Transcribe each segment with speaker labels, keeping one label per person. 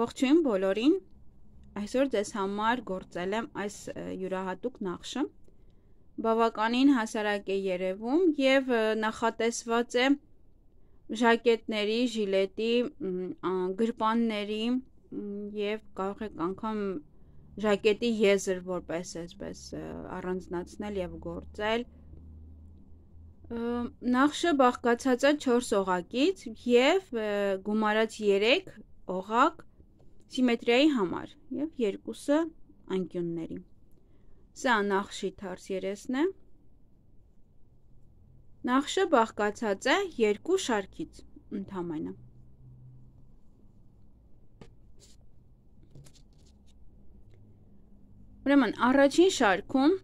Speaker 1: Ողջույն բոլորին։ Այսօր ձեզ համար գործել եմ այս յուրահատուկ նախշը։ Բավականին հասարակ է երևում եւ նախատեսված է ժակետների, ժիլետի, գրպանների եւ կարող եք անգամ ժակետի եզր որպես այսպես առանձնացնել եւ գործել։ Նախշը բաղկացած է 4 օղակից եւ գումարած 3 օղակ սիմետրիայի համար եւ երկուսը անկյունների։ Սա նախշի թարս 3-ն է։ Նախշը բաղկացած է երկու շարքից ընդհանրապես։ Ուրեմն առաջին շարքում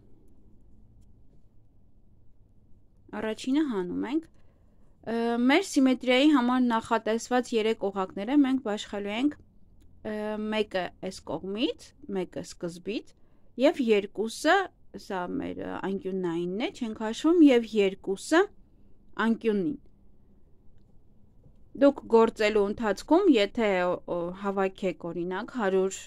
Speaker 1: առաջինը հանում ենք մեր սիմետրիայի համար նախատեսված 3 օղակները մենք բաշխելու ենք 1 մեկը այս կողմից, մեկը սկզբից եւ երկուսը, սա մեր անկյուննայինն է, չենք հաշվում եւ երկուսը անկյունին։ Դուք գործելու ընթացքում, եթե հավաքեք օրինակ 100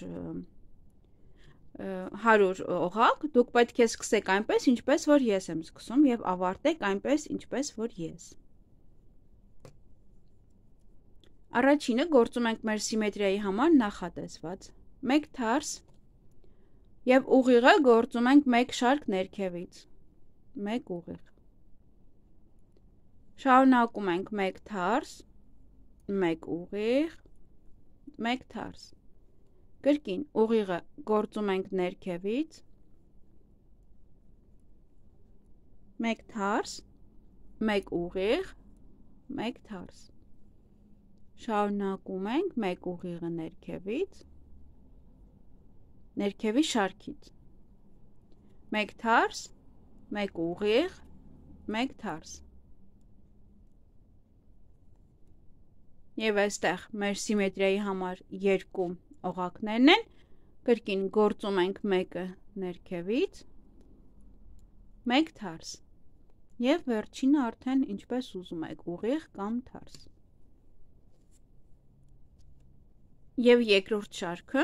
Speaker 1: 100 օղակ, դուք պետք է սկսեք այնպես, ինչպես որ ես եմ սկսում եւ ավարտեք այնպես, ինչպես որ ես։ Առաջինը գործում ենք մեր սիմետրիայի համար նախատեսված։ 1 թարս եւ ուղիղը գործում ենք 1 շարք ներքևից։ 1 ուղիղ։ Շարունակում ենք 1 թարս, 1 ուղիղ, 1 թարս։ Կրկին ուղիղը գործում ենք ներքևից։ 1 թարս, 1 ուղիղ, 1 թարս Շարունակում ենք մեկ ուղիղը ներքևից, ներքևի շարքից։ Մեկ թարս, մեկ ուղիղ, մեկ թարս։ Եվ այստեղ մեր սիմետրիայի համար երկու օղակներն են, կրկին գործում ենք մեկը ներքևից, մեկ թարս։ Եվ վերջինը արդեն ինչպես ուզում եք, ուղիղ կամ թարս։ Եվ երկրորդ շարքը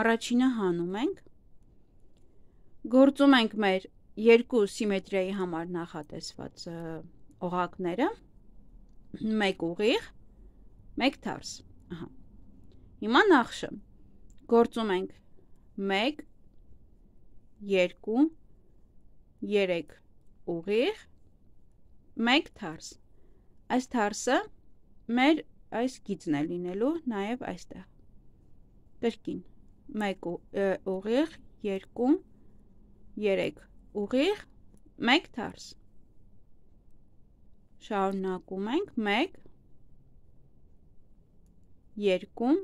Speaker 1: առաջինը հանում ենք, գործում ենք մեր երկու սիմետրիայի համար նախատեսված օղակները, մեկ ուղիղ, մեկ թարս, ահա, հիմա նախշը, գործում ենք մեկ, երկու, երեք ուղիղ, մեկ թարս, այս թարսը Մեր այս գիծն է լինելու նաև այստեղ։ Կրկին 1 ուղիղ, 2 3 ուղիղ, 1 թարս։ Շարունակում ենք 1 2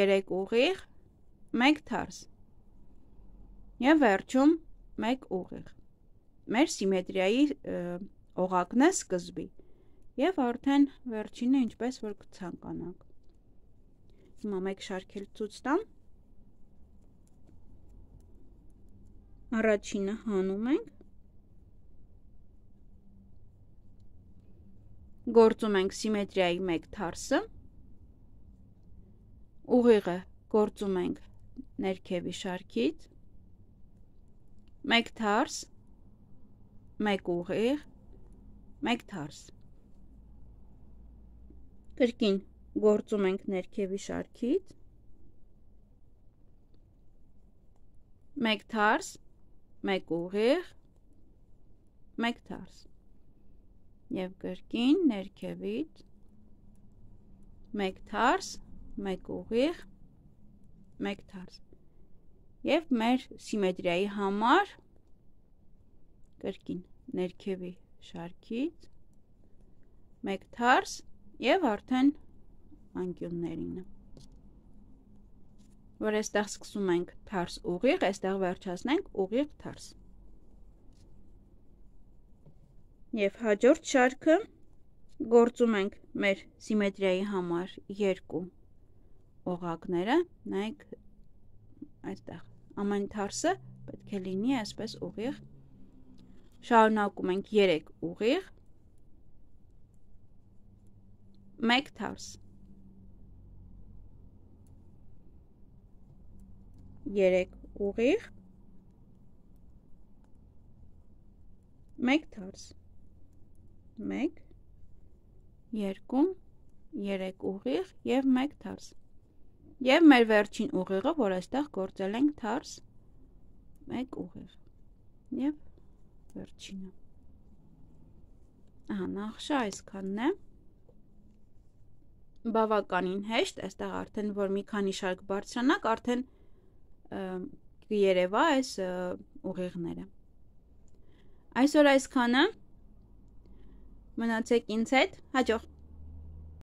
Speaker 1: 3 ուղիղ, 1 թարս։ Եվ վերջում 1 ուղիղ։ Մեր սիմետրիայի օղակն է սկզբի 1 եւ արդեն վերջինը ինչպես որ կցանկանաք։ Հիմա մեկ շարքել ցույց տամ։ Առաջինը հանում ենք։ Գործում ենք սիմետրիայի 1 թարսը։ Ուղիղը գործում ենք ներքևի շարքից։ 1 թարս, 1 ուղիղ, 1 թարս։ 1 Կրկին գործում ենք ներքևի շարքից, մեկ թարս, մեկ ուղիղ, մեկ թարս, և գրկին ներքևից, մեկ թարս, մեկ ուղիղ, մեկ թարս, և մեր սիմետրիայի համար գրկին ներքևի շարքից, մեկ թարս, մեկ ուղիղ, եւ արդեն անկյուններին որ այստեղ սկսում ենք թարս ուղիղ, այստեղ վերջացնենք ուղիղ թարս։ Եվ հաջորդ շարքը գործում ենք մեր սիմետրիայի համար երկու օղակները, նայեք այստեղ, ամեն թարսը պետք է լինի այսպես ուղիղ, շարունակում ենք երեկ ուղիղ, 1 թարս 3 ուղիղ 1 թարս 1 2 3 ուղիղ եւ 1 թարս եւ մեր վերջին ուղիղը որ այստեղ գործել ենք թարս 1 ուղիղ եւ վերջինը Ահա նախշը այսքանն է բավականին հեշտ, այստեղ արդեն որ մի քանի շարք բարձրանակ արդեն կերևա այս ուղիղները։ Այսօր այսքանը։ Մնացեք ինձ հետ, հաջող